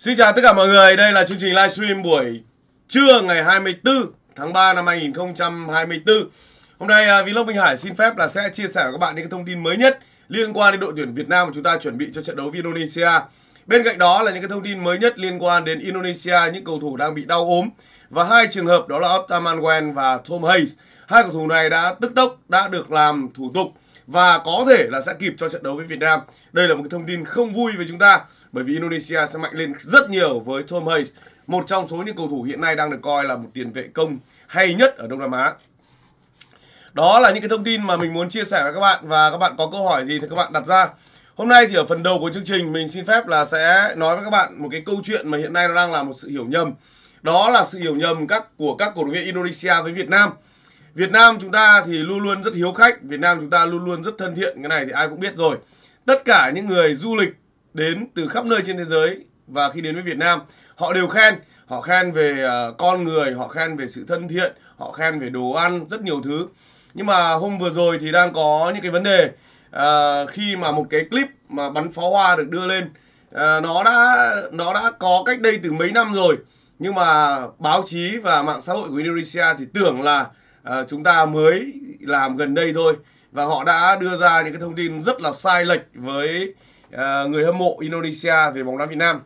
Xin chào tất cả mọi người, đây là chương trình livestream buổi trưa ngày 24 tháng 3 năm 2024. Hôm nay à, Vlog Minh Hải xin phép là sẽ chia sẻ với các bạn những cái thông tin mới nhất liên quan đến đội tuyển Việt Nam mà chúng ta chuẩn bị cho trận đấu với Indonesia. Bên cạnh đó là những cái thông tin mới nhất liên quan đến Indonesia, những cầu thủ đang bị đau ốm và hai trường hợp đó là Optamanwen và Tom Hayes. Hai cầu thủ này đã tức tốc đã được làm thủ tục và có thể là sẽ kịp cho trận đấu với Việt Nam. Đây là một cái thông tin không vui với chúng ta bởi vì Indonesia sẽ mạnh lên rất nhiều với Tom Hayes, một trong số những cầu thủ hiện nay đang được coi là một tiền vệ công hay nhất ở Đông Nam Á. Đó là những cái thông tin mà mình muốn chia sẻ với các bạn và các bạn có câu hỏi gì thì các bạn đặt ra. Hôm nay thì ở phần đầu của chương trình mình xin phép là sẽ nói với các bạn một cái câu chuyện mà hiện nay nó đang là một sự hiểu nhầm. Đó là sự hiểu nhầm các của các cổ động viên Indonesia với Việt Nam Việt Nam chúng ta thì luôn luôn rất hiếu khách, Việt Nam chúng ta luôn luôn rất thân thiện, cái này thì ai cũng biết rồi. Tất cả những người du lịch đến từ khắp nơi trên thế giới và khi đến với Việt Nam, họ đều khen, họ khen về à, con người, họ khen về sự thân thiện, họ khen về đồ ăn, rất nhiều thứ. Nhưng mà hôm vừa rồi thì đang có những cái vấn đề à, khi mà một cái clip mà bắn pháo hoa được đưa lên à, nó đã nó đã có cách đây từ mấy năm rồi nhưng mà báo chí và mạng xã hội của Indonesia thì tưởng là Ờ, chúng ta mới làm gần đây thôi và họ đã đưa ra những cái thông tin rất là sai lệch với ờ, người hâm mộ Indonesia về bóng đá Việt Nam.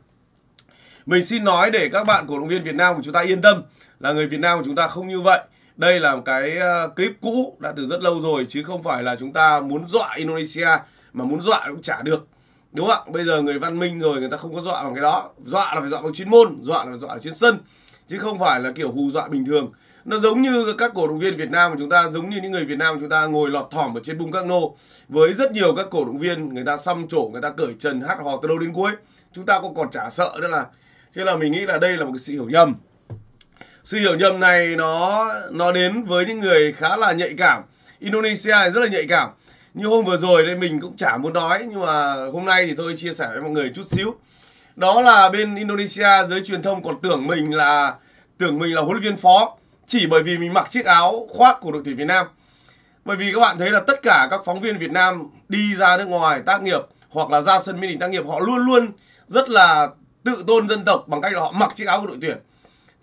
Mình xin nói để các bạn cổ động viên Việt Nam của chúng ta yên tâm là người Việt Nam của chúng ta không như vậy. Đây là một cái ờ, clip cũ đã từ rất lâu rồi chứ không phải là chúng ta muốn dọa Indonesia mà muốn dọa cũng chả được. Đúng không ạ? Bây giờ người văn minh rồi người ta không có dọa bằng cái đó. Dọa là phải dọa bằng chuyên môn, dọa là phải dọa ở trên sân chứ không phải là kiểu hù dọa bình thường nó giống như các cổ động viên Việt Nam của chúng ta giống như những người Việt Nam của chúng ta ngồi lọt thỏm ở trên bung các nô với rất nhiều các cổ động viên người ta xăm trổ người ta cởi trần hát hò từ đâu đến cuối chúng ta cũng còn chả sợ nữa là thế là mình nghĩ là đây là một cái sự hiểu nhầm sự hiểu nhầm này nó nó đến với những người khá là nhạy cảm Indonesia rất là nhạy cảm như hôm vừa rồi đây mình cũng chả muốn nói nhưng mà hôm nay thì tôi chia sẻ với mọi người chút xíu đó là bên Indonesia giới truyền thông còn tưởng mình là tưởng mình là huấn luyện viên phó chỉ bởi vì mình mặc chiếc áo khoác của đội tuyển Việt Nam. Bởi vì các bạn thấy là tất cả các phóng viên Việt Nam đi ra nước ngoài tác nghiệp hoặc là ra sân mỹ đình tác nghiệp họ luôn luôn rất là tự tôn dân tộc bằng cách là họ mặc chiếc áo của đội tuyển.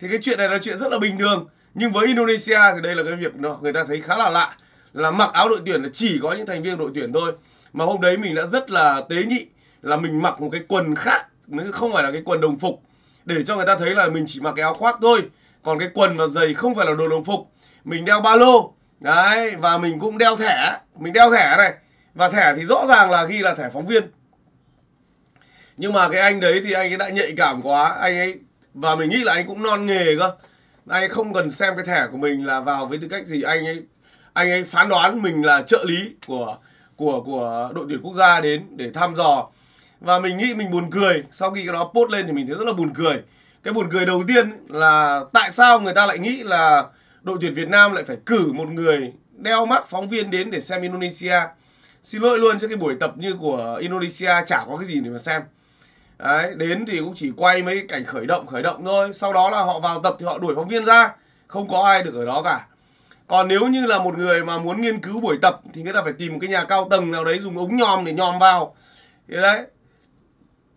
Thì cái chuyện này là chuyện rất là bình thường. Nhưng với Indonesia thì đây là cái việc người ta thấy khá là lạ là mặc áo đội tuyển là chỉ có những thành viên đội tuyển thôi. Mà hôm đấy mình đã rất là tế nhị là mình mặc một cái quần khác, nó không phải là cái quần đồng phục để cho người ta thấy là mình chỉ mặc cái áo khoác thôi còn cái quần và giày không phải là đồ đồng phục mình đeo ba lô đấy và mình cũng đeo thẻ mình đeo thẻ này và thẻ thì rõ ràng là ghi là thẻ phóng viên nhưng mà cái anh đấy thì anh ấy đã nhạy cảm quá anh ấy và mình nghĩ là anh cũng non nghề cơ anh ấy không cần xem cái thẻ của mình là vào với tư cách gì anh ấy anh ấy phán đoán mình là trợ lý của của của đội tuyển quốc gia đến để thăm dò và mình nghĩ mình buồn cười sau khi cái đó post lên thì mình thấy rất là buồn cười cái buồn cười đầu tiên là tại sao người ta lại nghĩ là đội tuyển Việt Nam lại phải cử một người đeo mắt phóng viên đến để xem Indonesia xin lỗi luôn cho cái buổi tập như của Indonesia chả có cái gì để mà xem Đấy, đến thì cũng chỉ quay mấy cảnh khởi động khởi động thôi sau đó là họ vào tập thì họ đuổi phóng viên ra không có ai được ở đó cả còn nếu như là một người mà muốn nghiên cứu buổi tập thì người ta phải tìm một cái nhà cao tầng nào đấy dùng ống nhòm để nhòm vào thế đấy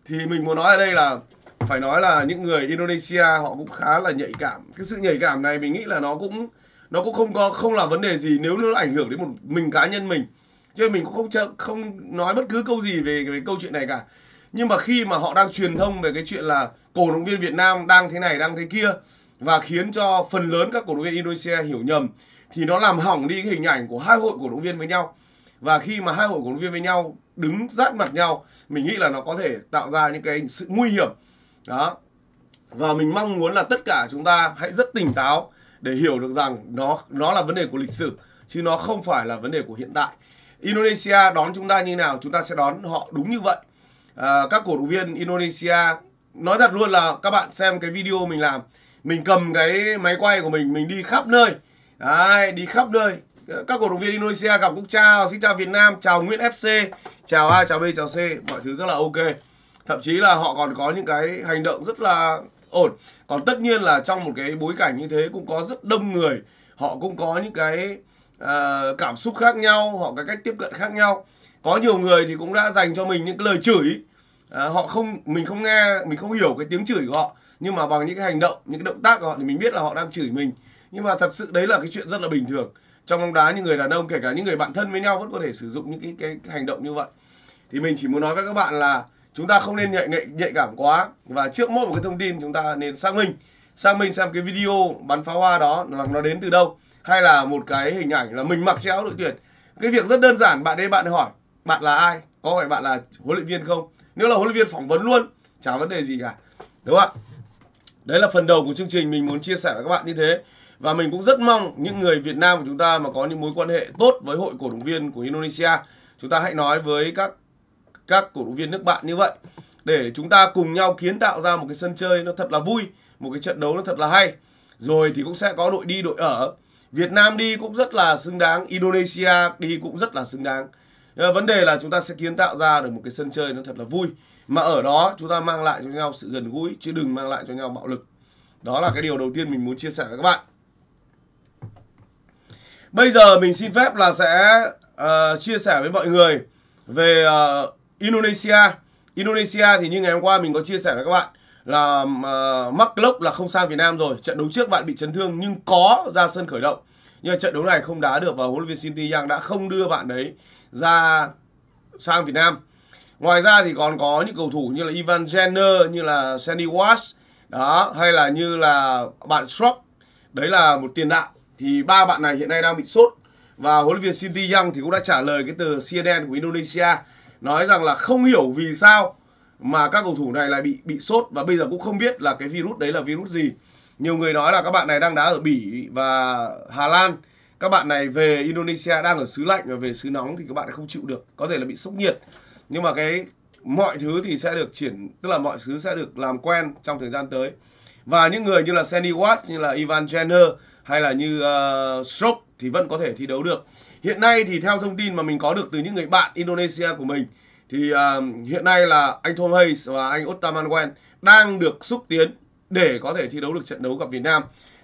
thì mình muốn nói ở đây là phải nói là những người Indonesia họ cũng khá là nhạy cảm cái sự nhạy cảm này mình nghĩ là nó cũng nó cũng không có không là vấn đề gì nếu nó ảnh hưởng đến một mình cá nhân mình cho mình cũng không chợ, không nói bất cứ câu gì về về câu chuyện này cả nhưng mà khi mà họ đang truyền thông về cái chuyện là cổ động viên Việt Nam đang thế này đang thế kia và khiến cho phần lớn các cổ động viên Indonesia hiểu nhầm thì nó làm hỏng đi cái hình ảnh của hai hội cổ động viên với nhau và khi mà hai hội cổ động viên với nhau đứng sát mặt nhau mình nghĩ là nó có thể tạo ra những cái sự nguy hiểm đó và mình mong muốn là tất cả chúng ta hãy rất tỉnh táo để hiểu được rằng nó nó là vấn đề của lịch sử chứ nó không phải là vấn đề của hiện tại Indonesia đón chúng ta như nào chúng ta sẽ đón họ đúng như vậy à, các cổ động viên Indonesia nói thật luôn là các bạn xem cái video mình làm mình cầm cái máy quay của mình mình đi khắp nơi Đấy, đi khắp nơi các cổ động viên Indonesia gặp cũng chào xin chào Việt Nam chào Nguyễn FC chào A chào B chào C mọi thứ rất là ok thậm chí là họ còn có những cái hành động rất là ổn còn tất nhiên là trong một cái bối cảnh như thế cũng có rất đông người họ cũng có những cái uh, cảm xúc khác nhau họ cái cách tiếp cận khác nhau có nhiều người thì cũng đã dành cho mình những cái lời chửi uh, họ không mình không nghe mình không hiểu cái tiếng chửi của họ nhưng mà bằng những cái hành động những cái động tác của họ thì mình biết là họ đang chửi mình nhưng mà thật sự đấy là cái chuyện rất là bình thường trong bóng đá những người đàn ông kể cả những người bạn thân với nhau vẫn có thể sử dụng những cái cái hành động như vậy thì mình chỉ muốn nói với các bạn là chúng ta không nên nhạy nhạy nhạy cảm quá và trước mỗi một cái thông tin chúng ta nên xác minh xác minh xem cái video bắn pháo hoa đó là nó đến từ đâu hay là một cái hình ảnh là mình mặc chiếc áo đội tuyển cái việc rất đơn giản bạn đến bạn hỏi bạn là ai có phải bạn là huấn luyện viên không nếu là huấn luyện viên phỏng vấn luôn chả vấn đề gì cả đúng không ạ đấy là phần đầu của chương trình mình muốn chia sẻ với các bạn như thế và mình cũng rất mong những người Việt Nam của chúng ta mà có những mối quan hệ tốt với hội cổ động viên của Indonesia chúng ta hãy nói với các các cổ động viên nước bạn như vậy để chúng ta cùng nhau kiến tạo ra một cái sân chơi nó thật là vui, một cái trận đấu nó thật là hay. Rồi thì cũng sẽ có đội đi đội ở. Việt Nam đi cũng rất là xứng đáng, Indonesia đi cũng rất là xứng đáng. Ờ, vấn đề là chúng ta sẽ kiến tạo ra được một cái sân chơi nó thật là vui mà ở đó chúng ta mang lại cho nhau sự gần gũi chứ đừng mang lại cho nhau bạo lực. Đó là cái điều đầu tiên mình muốn chia sẻ với các bạn. Bây giờ mình xin phép là sẽ uh, chia sẻ với mọi người về uh, Indonesia Indonesia thì như ngày hôm qua mình có chia sẻ với các bạn là uh, ờ, mắc lốc là không sang Việt Nam rồi trận đấu trước bạn bị chấn thương nhưng có ra sân khởi động nhưng mà trận đấu này không đá được và huấn luyện viên Shinty Yang đã không đưa bạn đấy ra sang Việt Nam ngoài ra thì còn có những cầu thủ như là Ivan Jenner như là Sandy Walsh đó hay là như là bạn Strock đấy là một tiền đạo thì ba bạn này hiện nay đang bị sốt và huấn luyện viên Shinty Yang thì cũng đã trả lời cái từ CNN của Indonesia nói rằng là không hiểu vì sao mà các cầu thủ này lại bị bị sốt và bây giờ cũng không biết là cái virus đấy là virus gì. Nhiều người nói là các bạn này đang đá ở Bỉ và Hà Lan. Các bạn này về Indonesia đang ở xứ lạnh và về xứ nóng thì các bạn không chịu được, có thể là bị sốc nhiệt. Nhưng mà cái mọi thứ thì sẽ được triển tức là mọi thứ sẽ được làm quen trong thời gian tới. Và những người như là Sandy Watts, như là Ivan Jenner hay là như uh, ờ, Stroke thì vẫn có thể thi đấu được. Hiện nay thì theo thông tin mà mình có được từ những người bạn Indonesia của mình thì uh, hiện nay là anh Tom Hayes và anh Ottaman Wen đang được xúc tiến để có thể thi đấu được trận đấu gặp Việt Nam.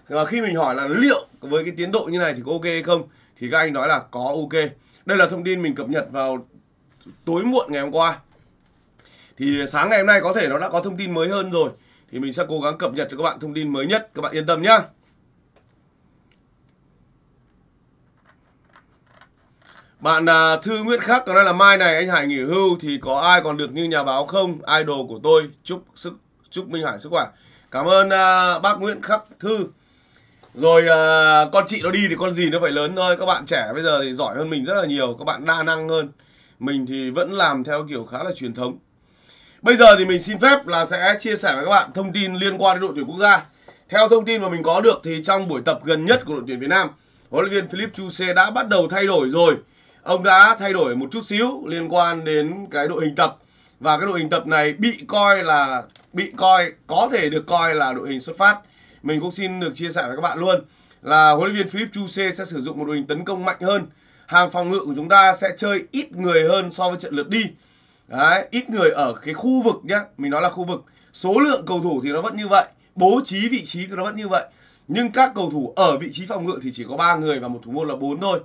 Và khi mình hỏi là liệu với cái tiến độ như này thì có ok hay không thì các anh nói là có ok. Đây là thông tin mình cập nhật vào tối muộn ngày hôm qua. Thì sáng ngày hôm nay có thể nó đã có thông tin mới hơn rồi. Thì mình sẽ cố gắng cập nhật cho các bạn thông tin mới nhất. Các bạn yên tâm nhé. Bạn à, Thư Nguyễn Khắc nói là mai này anh Hải nghỉ hưu thì có ai còn được như nhà báo không? Idol của tôi chúc sức chúc Minh Hải sức khỏe. Cảm ơn à, bác Nguyễn Khắc Thư. Rồi à, con chị nó đi thì con gì nó phải lớn thôi. Các bạn trẻ bây giờ thì giỏi hơn mình rất là nhiều, các bạn đa năng hơn. Mình thì vẫn làm theo kiểu khá là truyền thống. Bây giờ thì mình xin phép là sẽ chia sẻ với các bạn thông tin liên quan đến đội tuyển quốc gia. Theo thông tin mà mình có được thì trong buổi tập gần nhất của đội tuyển Việt Nam, huấn luyện viên Philip Chuse đã bắt đầu thay đổi rồi ông đã thay đổi một chút xíu liên quan đến cái đội hình tập và cái đội hình tập này bị coi là bị coi có thể được coi là đội hình xuất phát mình cũng xin được chia sẻ với các bạn luôn là huấn luyện viên Philip Chu Chuce sẽ sử dụng một đội hình tấn công mạnh hơn hàng phòng ngự của chúng ta sẽ chơi ít người hơn so với trận lượt đi Đấy, ít người ở cái khu vực nhá mình nói là khu vực số lượng cầu thủ thì nó vẫn như vậy bố trí vị trí thì nó vẫn như vậy nhưng các cầu thủ ở vị trí phòng ngự thì chỉ có 3 người và một thủ môn là 4 thôi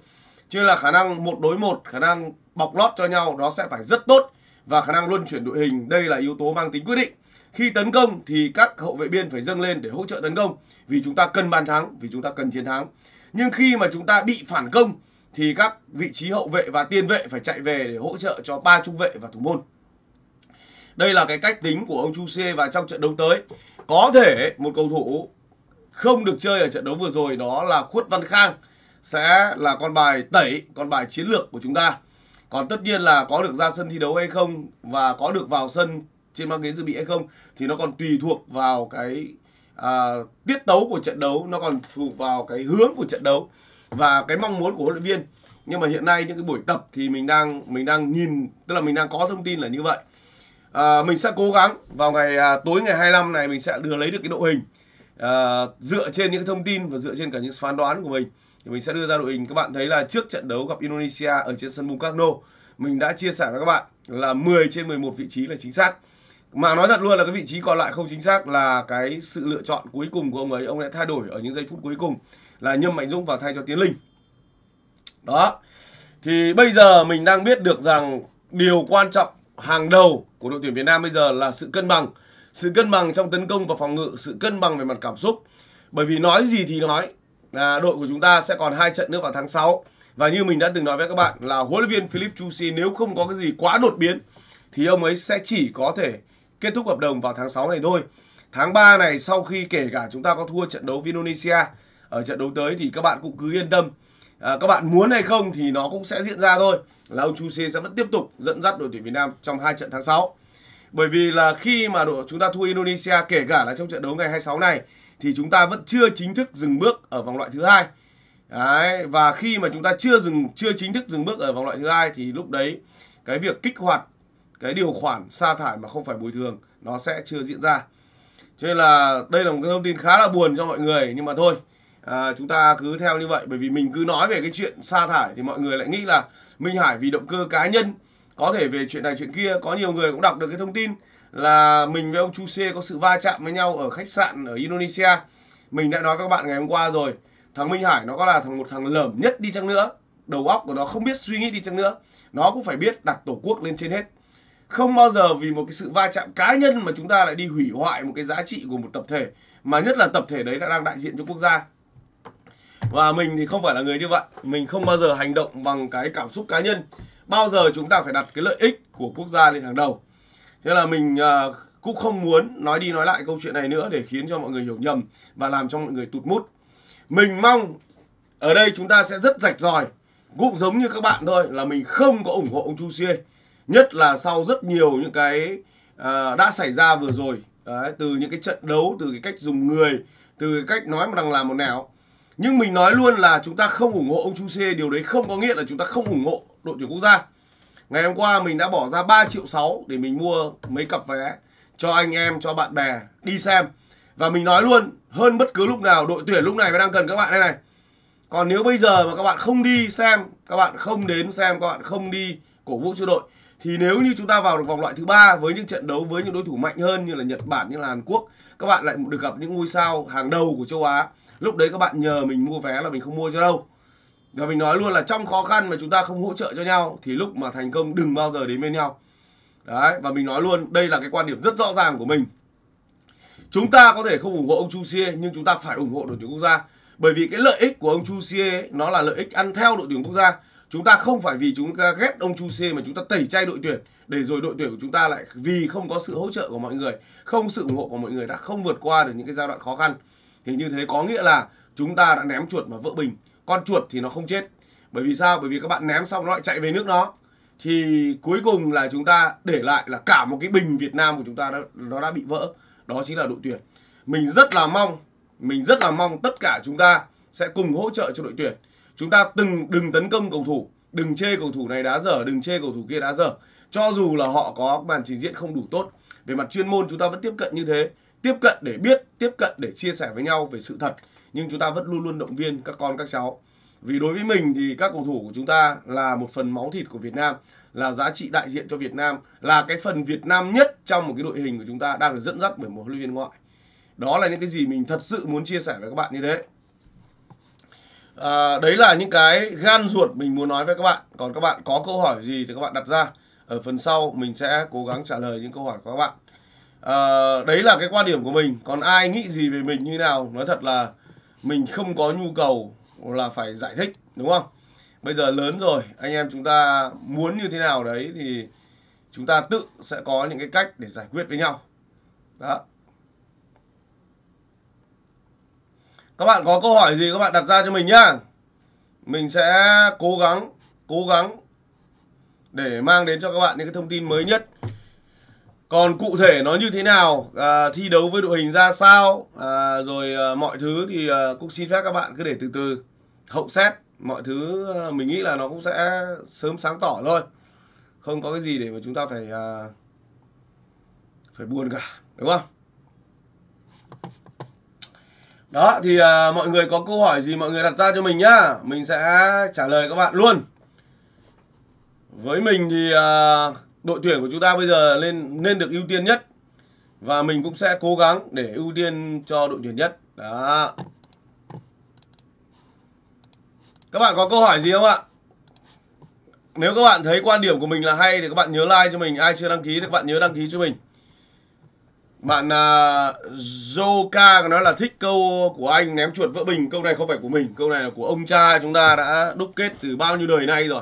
Chứ là khả năng một đối một, khả năng bọc lót cho nhau đó sẽ phải rất tốt và khả năng luân chuyển đội hình đây là yếu tố mang tính quyết định. Khi tấn công thì các hậu vệ biên phải dâng lên để hỗ trợ tấn công vì chúng ta cần bàn thắng, vì chúng ta cần chiến thắng. Nhưng khi mà chúng ta bị phản công thì các vị trí hậu vệ và tiền vệ phải chạy về để hỗ trợ cho ba trung vệ và thủ môn. Đây là cái cách tính của ông Chu Xie và trong trận đấu tới có thể một cầu thủ không được chơi ở trận đấu vừa rồi đó là Khuất Văn Khang sẽ là con bài tẩy, con bài chiến lược của chúng ta. Còn tất nhiên là có được ra sân thi đấu hay không và có được vào sân trên băng ghế dự bị hay không thì nó còn tùy thuộc vào cái à, tiết tấu của trận đấu, nó còn thuộc vào cái hướng của trận đấu và cái mong muốn của huấn luyện viên. Nhưng mà hiện nay những cái buổi tập thì mình đang mình đang nhìn tức là mình đang có thông tin là như vậy. À, mình sẽ cố gắng vào ngày à, tối ngày 25 này mình sẽ đưa lấy được cái đội hình à, dựa trên những cái thông tin và dựa trên cả những phán đoán của mình thì mình sẽ đưa ra đội hình các bạn thấy là trước trận đấu gặp Indonesia ở trên sân Bungkarno mình đã chia sẻ với các bạn là 10 trên 11 vị trí là chính xác mà nói thật luôn là cái vị trí còn lại không chính xác là cái sự lựa chọn cuối cùng của ông ấy ông đã thay đổi ở những giây phút cuối cùng là nhâm mạnh dũng vào thay cho tiến linh đó thì bây giờ mình đang biết được rằng điều quan trọng hàng đầu của đội tuyển việt nam bây giờ là sự cân bằng sự cân bằng trong tấn công và phòng ngự sự cân bằng về mặt cảm xúc bởi vì nói gì thì nói à, đội của chúng ta sẽ còn hai trận nữa vào tháng 6 và như mình đã từng nói với các bạn là huấn luyện viên Philip Chusi nếu không có cái gì quá đột biến thì ông ấy sẽ chỉ có thể kết thúc hợp đồng vào tháng 6 này thôi. Tháng 3 này sau khi kể cả chúng ta có thua trận đấu với Indonesia ở trận đấu tới thì các bạn cũng cứ yên tâm. À, các bạn muốn hay không thì nó cũng sẽ diễn ra thôi. Là ông Chusi sẽ vẫn tiếp tục dẫn dắt đội tuyển Việt Nam trong hai trận tháng 6. Bởi vì là khi mà đội chúng ta thua Indonesia kể cả là trong trận đấu ngày 26 này thì chúng ta vẫn chưa chính thức dừng bước ở vòng loại thứ hai đấy và khi mà chúng ta chưa dừng chưa chính thức dừng bước ở vòng loại thứ hai thì lúc đấy cái việc kích hoạt cái điều khoản sa thải mà không phải bồi thường nó sẽ chưa diễn ra cho nên là đây là một cái thông tin khá là buồn cho mọi người nhưng mà thôi à, chúng ta cứ theo như vậy bởi vì mình cứ nói về cái chuyện sa thải thì mọi người lại nghĩ là Minh Hải vì động cơ cá nhân có thể về chuyện này chuyện kia có nhiều người cũng đọc được cái thông tin là mình với ông Chu Xê có sự va chạm với nhau ở khách sạn ở Indonesia. Mình đã nói các bạn ngày hôm qua rồi, thằng Minh Hải nó có là thằng một thằng lởm nhất đi chăng nữa, đầu óc của nó không biết suy nghĩ đi chăng nữa, nó cũng phải biết đặt tổ quốc lên trên hết. Không bao giờ vì một cái sự va chạm cá nhân mà chúng ta lại đi hủy hoại một cái giá trị của một tập thể, mà nhất là tập thể đấy đã đang đại diện cho quốc gia. Và mình thì không phải là người như vậy, mình không bao giờ hành động bằng cái cảm xúc cá nhân. Bao giờ chúng ta phải đặt cái lợi ích của quốc gia lên hàng đầu thế là mình uh, cũng không muốn nói đi nói lại câu chuyện này nữa để khiến cho mọi người hiểu nhầm và làm cho mọi người tụt mút mình mong ở đây chúng ta sẽ rất rạch ròi cũng giống như các bạn thôi là mình không có ủng hộ ông Chu Xie nhất là sau rất nhiều những cái uh, đã xảy ra vừa rồi Đấy, từ những cái trận đấu từ cái cách dùng người từ cái cách nói một đằng làm một nẻo nhưng mình nói luôn là chúng ta không ủng hộ ông Chu Xie điều đấy không có nghĩa là chúng ta không ủng hộ đội tuyển quốc gia Ngày hôm qua mình đã bỏ ra 3 triệu 6 để mình mua mấy cặp vé cho anh em, cho bạn bè đi xem. Và mình nói luôn, hơn bất cứ lúc nào đội tuyển lúc này mới đang cần các bạn đây này. Còn nếu bây giờ mà các bạn không đi xem, các bạn không đến xem, các bạn không đi cổ vũ cho đội thì nếu như chúng ta vào được vòng loại thứ ba với những trận đấu với những đối thủ mạnh hơn như là Nhật Bản như là Hàn Quốc, các bạn lại được gặp những ngôi sao hàng đầu của châu Á. Lúc đấy các bạn nhờ mình mua vé là mình không mua cho đâu và mình nói luôn là trong khó khăn mà chúng ta không hỗ trợ cho nhau thì lúc mà thành công đừng bao giờ đến bên nhau đấy và mình nói luôn đây là cái quan điểm rất rõ ràng của mình chúng ta có thể không ủng hộ ông Chu Xie nhưng chúng ta phải ủng hộ đội tuyển quốc gia bởi vì cái lợi ích của ông Chu Xie nó là lợi ích ăn theo đội tuyển quốc gia chúng ta không phải vì chúng ta ghét ông Chu Xie mà chúng ta tẩy chay đội tuyển để rồi đội tuyển của chúng ta lại vì không có sự hỗ trợ của mọi người không sự ủng hộ của mọi người đã không vượt qua được những cái giai đoạn khó khăn thì như thế có nghĩa là chúng ta đã ném chuột mà vỡ bình con chuột thì nó không chết bởi vì sao bởi vì các bạn ném xong nó lại chạy về nước nó thì cuối cùng là chúng ta để lại là cả một cái bình Việt Nam của chúng ta đã, nó đã bị vỡ đó chính là đội tuyển mình rất là mong mình rất là mong tất cả chúng ta sẽ cùng hỗ trợ cho đội tuyển chúng ta từng đừng tấn công cầu thủ đừng chê cầu thủ này đá dở đừng chê cầu thủ kia đá dở cho dù là họ có màn trình diễn không đủ tốt về mặt chuyên môn chúng ta vẫn tiếp cận như thế tiếp cận để biết tiếp cận để chia sẻ với nhau về sự thật nhưng chúng ta vẫn luôn luôn động viên các con các cháu vì đối với mình thì các cầu thủ của chúng ta là một phần máu thịt của Việt Nam là giá trị đại diện cho Việt Nam là cái phần Việt Nam nhất trong một cái đội hình của chúng ta đang được dẫn dắt bởi một huấn luyện viên ngoại đó là những cái gì mình thật sự muốn chia sẻ với các bạn như thế à, đấy là những cái gan ruột mình muốn nói với các bạn còn các bạn có câu hỏi gì thì các bạn đặt ra ở phần sau mình sẽ cố gắng trả lời những câu hỏi của các bạn à, đấy là cái quan điểm của mình còn ai nghĩ gì về mình như nào nói thật là mình không có nhu cầu là phải giải thích đúng không bây giờ lớn rồi anh em chúng ta muốn như thế nào đấy thì chúng ta tự sẽ có những cái cách để giải quyết với nhau đó các bạn có câu hỏi gì các bạn đặt ra cho mình nhá mình sẽ cố gắng cố gắng để mang đến cho các bạn những cái thông tin mới nhất còn cụ thể nó như thế nào à, thi đấu với đội hình ra sao à, rồi à, mọi thứ thì à, cũng xin phép các bạn cứ để từ từ hậu xét mọi thứ à, mình nghĩ là nó cũng sẽ sớm sáng tỏ thôi không có cái gì để mà chúng ta phải à, phải buồn cả đúng không đó thì à, mọi người có câu hỏi gì mọi người đặt ra cho mình nhá mình sẽ trả lời các bạn luôn với mình thì à, đội tuyển của chúng ta bây giờ lên nên được ưu tiên nhất và mình cũng sẽ cố gắng để ưu tiên cho đội tuyển nhất đó các bạn có câu hỏi gì không ạ nếu các bạn thấy quan điểm của mình là hay thì các bạn nhớ like cho mình ai chưa đăng ký thì các bạn nhớ đăng ký cho mình bạn uh, Zoka nói là thích câu của anh ném chuột vỡ bình câu này không phải của mình câu này là của ông cha chúng ta đã đúc kết từ bao nhiêu đời nay rồi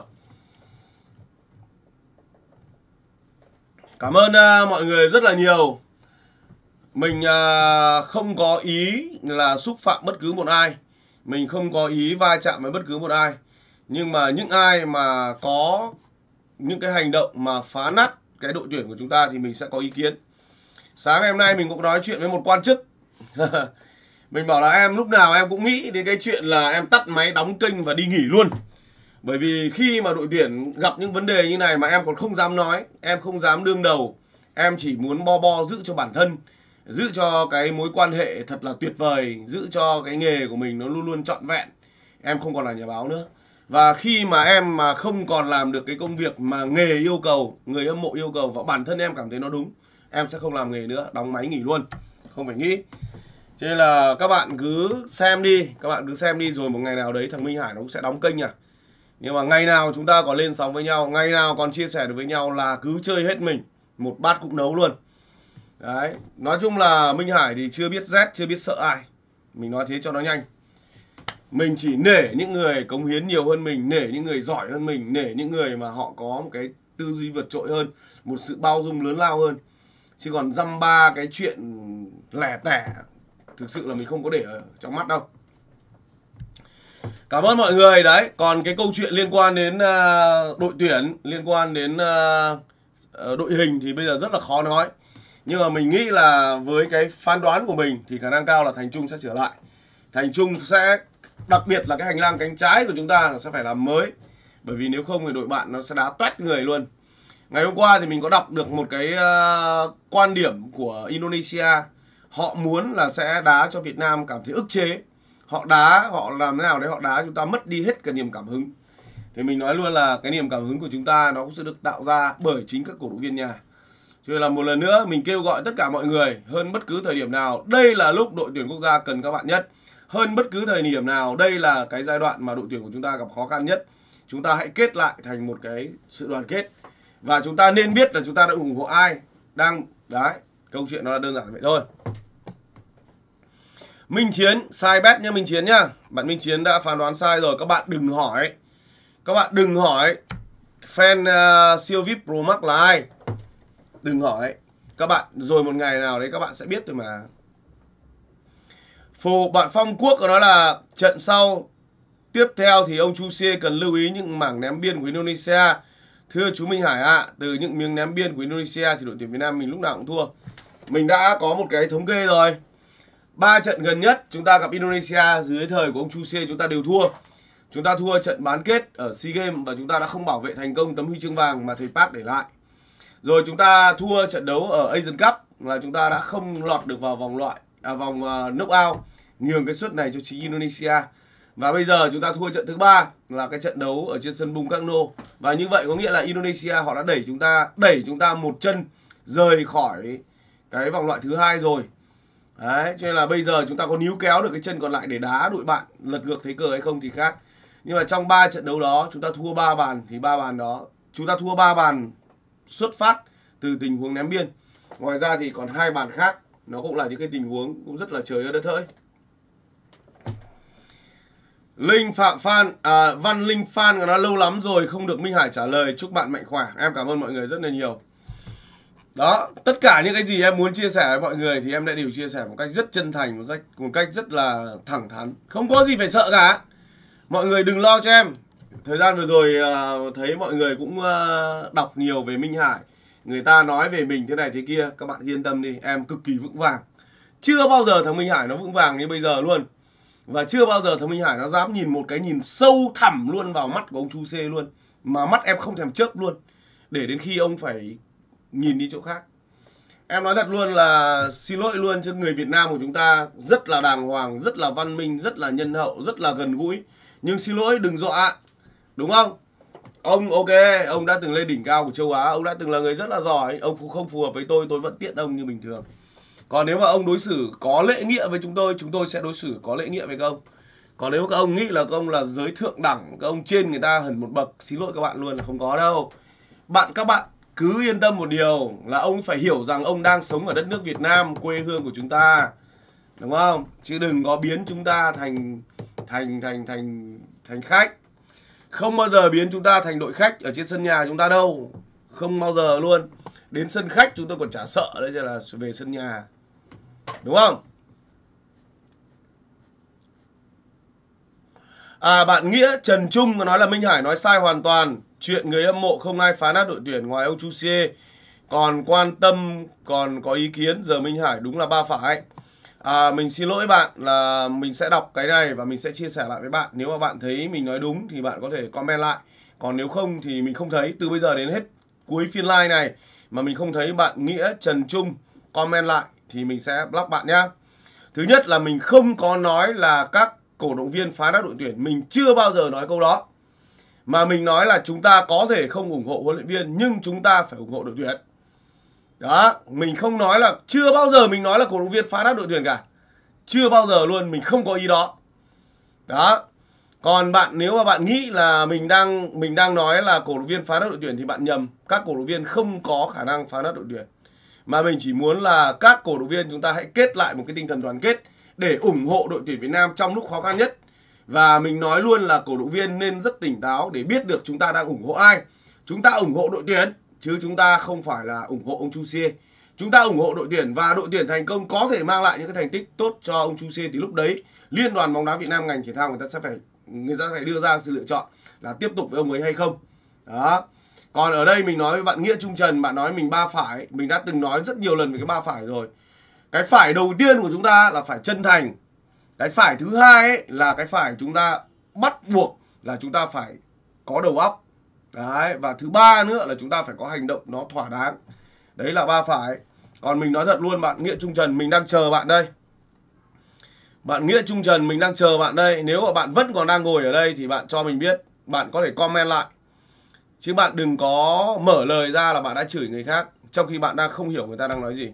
Cảm ơn uh, mọi người rất là nhiều Mình uh, không có ý là xúc phạm bất cứ một ai Mình không có ý va chạm với bất cứ một ai Nhưng mà những ai mà có những cái hành động mà phá nát cái đội tuyển của chúng ta thì mình sẽ có ý kiến Sáng ngày hôm nay mình cũng nói chuyện với một quan chức Mình bảo là em lúc nào em cũng nghĩ đến cái chuyện là em tắt máy đóng kênh và đi nghỉ luôn bởi vì khi mà đội tuyển gặp những vấn đề như này mà em còn không dám nói em không dám đương đầu em chỉ muốn bo bo giữ cho bản thân giữ cho cái mối quan hệ thật là tuyệt vời giữ cho cái nghề của mình nó luôn luôn trọn vẹn em không còn là nhà báo nữa và khi mà em mà không còn làm được cái công việc mà nghề yêu cầu người hâm mộ yêu cầu và bản thân em cảm thấy nó đúng em sẽ không làm nghề nữa đóng máy nghỉ luôn không phải nghĩ cho nên là các bạn cứ xem đi các bạn cứ xem đi rồi một ngày nào đấy thằng minh hải nó cũng sẽ đóng kênh à nhưng mà ngày nào chúng ta có lên sóng với nhau ngày nào còn chia sẻ được với nhau là cứ chơi hết mình một bát cũng nấu luôn đấy nói chung là minh hải thì chưa biết rét chưa biết sợ ai mình nói thế cho nó nhanh mình chỉ nể những người cống hiến nhiều hơn mình nể những người giỏi hơn mình nể những người mà họ có một cái tư duy vượt trội hơn một sự bao dung lớn lao hơn chứ còn dăm ba cái chuyện lẻ tẻ thực sự là mình không có để ở trong mắt đâu cảm ơn mọi người đấy còn cái câu chuyện liên quan đến uh, đội tuyển liên quan đến uh, đội hình thì bây giờ rất là khó nói nhưng mà mình nghĩ là với cái phán đoán của mình thì khả năng cao là thành trung sẽ sửa lại thành trung sẽ đặc biệt là cái hành lang cánh trái của chúng ta là sẽ phải làm mới bởi vì nếu không thì đội bạn nó sẽ đá toét người luôn ngày hôm qua thì mình có đọc được một cái uh, quan điểm của indonesia họ muốn là sẽ đá cho việt nam cảm thấy ức chế họ đá họ làm thế nào đấy họ đá chúng ta mất đi hết cái niềm cảm hứng thì mình nói luôn là cái niềm cảm hứng của chúng ta nó cũng sẽ được tạo ra bởi chính các cổ động viên nhà cho là một lần nữa mình kêu gọi tất cả mọi người hơn bất cứ thời điểm nào đây là lúc đội tuyển quốc gia cần các bạn nhất hơn bất cứ thời điểm nào đây là cái giai đoạn mà đội tuyển của chúng ta gặp khó khăn nhất chúng ta hãy kết lại thành một cái sự đoàn kết và chúng ta nên biết là chúng ta đã ủng hộ ai đang đấy câu chuyện nó là đơn giản vậy thôi Minh Chiến sai bet nha Minh Chiến nhá. Bạn Minh Chiến đã phán đoán sai rồi, các bạn đừng hỏi. Các bạn đừng hỏi fan uh, siêu VIP Pro Max là ai. Đừng hỏi. Các bạn rồi một ngày nào đấy các bạn sẽ biết thôi mà. Phù bạn Phong Quốc của nó là trận sau tiếp theo thì ông Chu Xie cần lưu ý những mảng ném biên của Indonesia. Thưa chú Minh Hải ạ, à, từ những miếng ném biên của Indonesia thì đội tuyển Việt Nam mình lúc nào cũng thua. Mình đã có một cái thống kê rồi ba trận gần nhất chúng ta gặp Indonesia dưới thời của ông Chu Xie chúng ta đều thua. Chúng ta thua trận bán kết ở SEA Games và chúng ta đã không bảo vệ thành công tấm huy chương vàng mà thầy Park để lại. Rồi chúng ta thua trận đấu ở Asian Cup là chúng ta đã không lọt được vào vòng loại à, vòng ờ, knockout nhường cái suất này cho chính Indonesia. Và bây giờ chúng ta thua trận thứ ba là cái trận đấu ở trên sân Bung Karno. Và như vậy có nghĩa là Indonesia họ đã đẩy chúng ta đẩy chúng ta một chân rời khỏi cái vòng loại thứ hai rồi. Đấy, cho nên là bây giờ chúng ta có níu kéo được cái chân còn lại để đá đội bạn lật ngược thế cờ hay không thì khác. Nhưng mà trong 3 trận đấu đó chúng ta thua 3 bàn thì ba bàn đó chúng ta thua 3 bàn xuất phát từ tình huống ném biên. Ngoài ra thì còn hai bàn khác nó cũng là những cái tình huống cũng rất là trời ơi đất hỡi. Linh Phạm Phan à, Văn Linh Phan nó lâu lắm rồi không được Minh Hải trả lời. Chúc bạn mạnh khỏe. Em cảm ơn mọi người rất là nhiều đó tất cả những cái gì em muốn chia sẻ với mọi người thì em đã đều chia sẻ một cách rất chân thành một cách một cách rất là thẳng thắn không có gì phải sợ cả mọi người đừng lo cho em thời gian vừa rồi à, thấy mọi người cũng à, đọc nhiều về minh hải người ta nói về mình thế này thế kia các bạn yên tâm đi em cực kỳ vững vàng chưa bao giờ thằng minh hải nó vững vàng như bây giờ luôn và chưa bao giờ thằng minh hải nó dám nhìn một cái nhìn sâu thẳm luôn vào mắt của ông chu c luôn mà mắt em không thèm chớp luôn để đến khi ông phải nhìn đi chỗ khác em nói thật luôn là xin lỗi luôn cho người Việt Nam của chúng ta rất là đàng hoàng rất là văn minh rất là nhân hậu rất là gần gũi nhưng xin lỗi đừng dọa đúng không ông ok ông đã từng lên đỉnh cao của châu Á ông đã từng là người rất là giỏi ông cũng không phù hợp với tôi tôi vẫn tiện ông như bình thường còn nếu mà ông đối xử có lễ nghĩa với chúng tôi chúng tôi sẽ đối xử có lễ nghĩa với các ông còn nếu các ông nghĩ là các ông là giới thượng đẳng các ông trên người ta hẳn một bậc xin lỗi các bạn luôn là không có đâu bạn các bạn cứ yên tâm một điều là ông phải hiểu rằng ông đang sống ở đất nước Việt Nam quê hương của chúng ta đúng không chứ đừng có biến chúng ta thành thành thành thành thành khách không bao giờ biến chúng ta thành đội khách ở trên sân nhà chúng ta đâu không bao giờ luôn đến sân khách chúng tôi còn chả sợ đấy chứ là về sân nhà đúng không à bạn nghĩa trần trung nói là minh hải nói sai hoàn toàn chuyện người hâm mộ không ai phá nát đội tuyển ngoài ông Chusie còn quan tâm còn có ý kiến giờ Minh Hải đúng là ba phải à, mình xin lỗi bạn là mình sẽ đọc cái này và mình sẽ chia sẻ lại với bạn nếu mà bạn thấy mình nói đúng thì bạn có thể comment lại còn nếu không thì mình không thấy từ bây giờ đến hết cuối phiên live này mà mình không thấy bạn Nghĩa Trần Trung comment lại thì mình sẽ block bạn nhá thứ nhất là mình không có nói là các cổ động viên phá đá đội tuyển mình chưa bao giờ nói câu đó mà mình nói là chúng ta có thể không ủng hộ huấn luyện viên nhưng chúng ta phải ủng hộ đội tuyển đó mình không nói là chưa bao giờ mình nói là cổ động viên phá đáp đội tuyển cả chưa bao giờ luôn mình không có ý đó đó còn bạn nếu mà bạn nghĩ là mình đang mình đang nói là cổ động viên phá đá đội tuyển thì bạn nhầm. Các cổ động viên không có khả năng phá đá đội tuyển. Mà mình chỉ muốn là các cổ động viên chúng ta hãy kết lại một cái tinh thần đoàn kết để ủng hộ đội tuyển Việt Nam trong lúc khó khăn nhất. Và mình nói luôn là cổ động viên nên rất tỉnh táo để biết được chúng ta đang ủng hộ ai. Chúng ta ủng hộ đội tuyển chứ chúng ta không phải là ủng hộ ông Chu Xie. Chúng ta ủng hộ đội tuyển và đội tuyển thành công có thể mang lại những cái thành tích tốt cho ông Chu Xie thì lúc đấy Liên đoàn bóng đá Việt Nam ngành thể thao người ta sẽ phải người ta phải đưa ra sự lựa chọn là tiếp tục với ông ấy hay không. Đó. Còn ở đây mình nói với bạn Nghĩa Trung Trần, bạn nói mình ba phải, mình đã từng nói rất nhiều lần về cái ba phải rồi. Cái phải đầu tiên của chúng ta là phải chân thành, cái phải thứ hai ấy, là cái phải chúng ta bắt buộc là chúng ta phải có đầu óc đấy và thứ ba nữa là chúng ta phải có hành động nó thỏa đáng đấy là ba phải còn mình nói thật luôn bạn nghĩa trung trần mình đang chờ bạn đây bạn nghĩa trung trần mình đang chờ bạn đây nếu mà bạn vẫn còn đang ngồi ở đây thì bạn cho mình biết bạn có thể comment lại chứ bạn đừng có mở lời ra là bạn đã chửi người khác trong khi bạn đang không hiểu người ta đang nói gì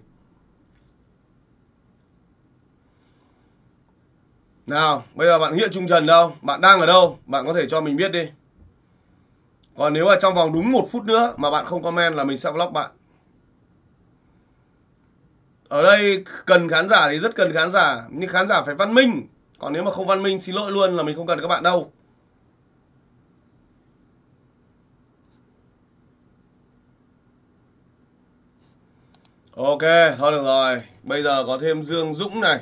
Nào, bây giờ bạn hiện trung trần đâu? Bạn đang ở đâu? Bạn có thể cho mình biết đi. Còn nếu mà trong vòng đúng một phút nữa mà bạn không comment là mình sẽ block bạn. Ở đây cần khán giả thì rất cần khán giả, nhưng khán giả phải văn minh. Còn nếu mà không văn minh xin lỗi luôn là mình không cần các bạn đâu. Ok, thôi được rồi. Bây giờ có thêm Dương Dũng này.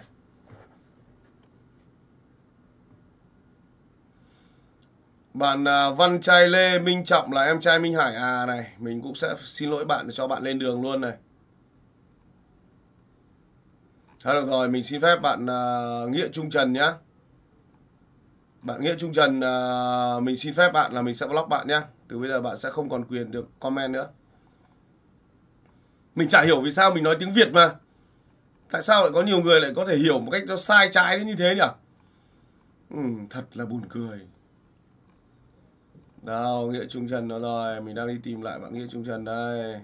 bạn à, Văn Trai Lê Minh Trọng là em trai Minh Hải à này Mình cũng sẽ xin lỗi bạn để cho bạn lên đường luôn này Thôi được rồi mình xin phép bạn à, Nghĩa Trung Trần nhá Bạn Nghĩa Trung Trần à, Mình xin phép bạn là mình sẽ block bạn nhá Từ bây giờ bạn sẽ không còn quyền được comment nữa Mình chả hiểu vì sao mình nói tiếng Việt mà Tại sao lại có nhiều người lại có thể hiểu một cách nó sai trái như thế nhỉ? Ừ, thật là buồn cười. Nào, Nghĩa Trung Trần nó rồi, mình đang đi tìm lại bạn Nghĩa Trung Trần đây.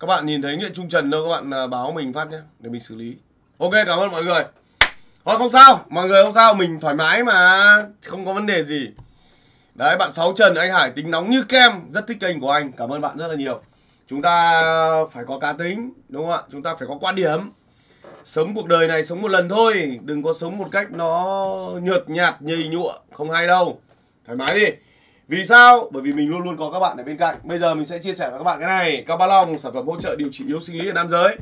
Các bạn nhìn thấy Nghĩa Trung Trần đâu các bạn à, báo mình phát nhé, để mình xử lý. Ok, cảm ơn mọi người. Thôi không sao, mọi người không sao, mình thoải mái mà, không có vấn đề gì. Đấy bạn Sáu Trần anh Hải tính nóng như kem Rất thích kênh của anh Cảm ơn bạn rất là nhiều Chúng ta phải có cá tính Đúng không ạ Chúng ta phải có quan điểm Sống cuộc đời này sống một lần thôi Đừng có sống một cách nó nhợt nhạt nhầy nhụa Không hay đâu Thoải mái đi vì sao? Bởi vì mình luôn luôn có các bạn ở bên cạnh. Bây giờ mình sẽ chia sẻ với các bạn cái này, cao ba long sản phẩm hỗ trợ điều trị yếu sinh lý ở nam giới.